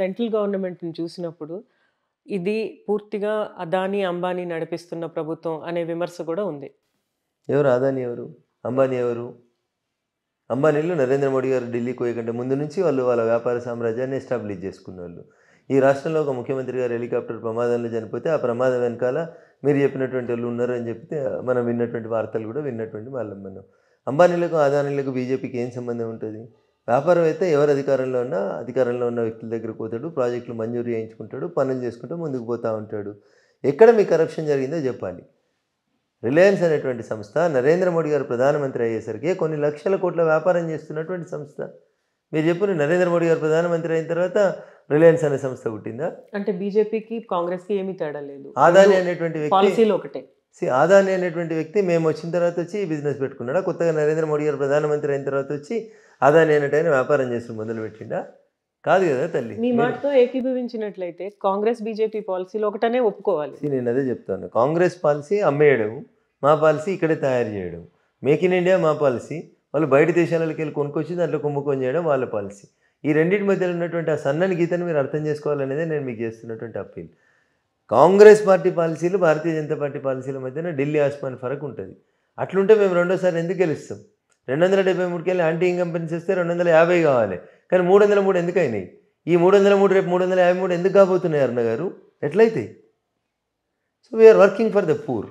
central గవర్నమెంట్ని చూసినప్పుడు ఇది పూర్తిగా అదానీ అంబానీ నడిపిస్తున్న ప్రభుత్వం అనే విమర్శ కూడా ఉంది ఎవరు అదానీ ఎవరు అంబానీ ఎవరు అంబానీలు నరేంద్ర మోడీ గారు ఢిల్లీకి పోయేకంటే ముందు నుంచి వాళ్ళు వాళ్ళ వ్యాపార సామ్రాజ్యాన్ని ఎస్టాబ్లిష్ చేసుకున్న వాళ్ళు ఈ రాష్ట్రంలో ఒక ముఖ్యమంత్రి గారు హెలికాప్టర్ ప్రమాదంలో చనిపోతే ఆ ప్రమాదం వెనకాల మీరు చెప్పినటువంటి వాళ్ళు ఉన్నారు అని చెప్తే మనం విన్నటువంటి వార్తలు కూడా విన్నటువంటి వాళ్ళం మనం అంబానీలకు అదానీలకు బీజేపీకి ఏం సంబంధం ఉంటుంది వ్యాపారం అయితే ఎవరు అధికారంలో ఉన్నా అధికారంలో ఉన్న వ్యక్తుల దగ్గర పోతాడు ప్రాజెక్టులు మంజూరు చేయించుకుంటాడు పనులు చేసుకుంటూ ముందుకు పోతూ ఉంటాడు ఎక్కడ మీ కరప్షన్ జరిగిందో చెప్పాలి రిలయన్స్ అనేటువంటి సంస్థ నరేంద్ర మోడీ గారు ప్రధానమంత్రి అయ్యేసరికి కొన్ని లక్షల కోట్ల వ్యాపారం చేస్తున్నటువంటి సంస్థ మీరు చెప్పిన నరేంద్ర మోడీ గారు ప్రధానమంత్రి అయిన తర్వాత రిలయన్స్ అనే సంస్థ పుట్టిందా అంటే బీజేపీకి కాంగ్రెస్కి ఏమీ తేడా లేదు ఆదాని అనేటువంటి వ్యక్తి ఒకటే సి ఆదాని అనేటువంటి వ్యక్తి మేము వచ్చిన తర్వాత వచ్చి బిజినెస్ పెట్టుకున్నాడా కొత్తగా నరేంద్ర మోడీ గారు ప్రధానమంత్రి అయిన తర్వాత వచ్చి అదా నేనటైనా వ్యాపారం చేసి మొదలుపెట్టిండా కాదు కదా తల్లి మీ మాటతో ఏకీభవించినట్లయితే కాంగ్రెస్ బీజేపీ పాలసీలు ఒకటనే ఒప్పుకోవాలి నేను అదే చెప్తాను కాంగ్రెస్ పాలసీ అమ్మేయడం మా పాలసీ ఇక్కడే తయారు చేయడం మేక్ ఇన్ ఇండియా మా పాలసీ వాళ్ళు బయట దేశాలకు వెళ్ళి కొనుక్కొచ్చి దాంట్లో కుంభకొని చేయడం వాళ్ళ పాలసీ ఈ రెండింటి మధ్యలో ఉన్నటువంటి ఆ సన్నని గీతను మీరు అర్థం చేసుకోవాలనేదే నేను మీకు చేస్తున్నటువంటి అప్పీల్ కాంగ్రెస్ పార్టీ పాలసీలు భారతీయ జనతా పార్టీ పాలసీల మధ్యన ఢిల్లీ ఆస్మాన్ ఫరక్ ఉంటుంది అట్లుంటే మేము రెండోసారి ఎందుకు గెలుస్తాం రెండు వందల డెబ్బై మూడుకి వెళ్ళి యాంటీ ఇన్కంపెన్స్ ఇస్తే రెండు వందల యాభై కావాలి కానీ మూడు వందల మూడు ఎందుకు అయినాయి ఈ మూడు వందల మూడు రేపు మూడు వందల యాభై మూడు ఎందుకు కాబోతున్నాయి అరుణ గారు ఎట్లయితే so we are working for the poor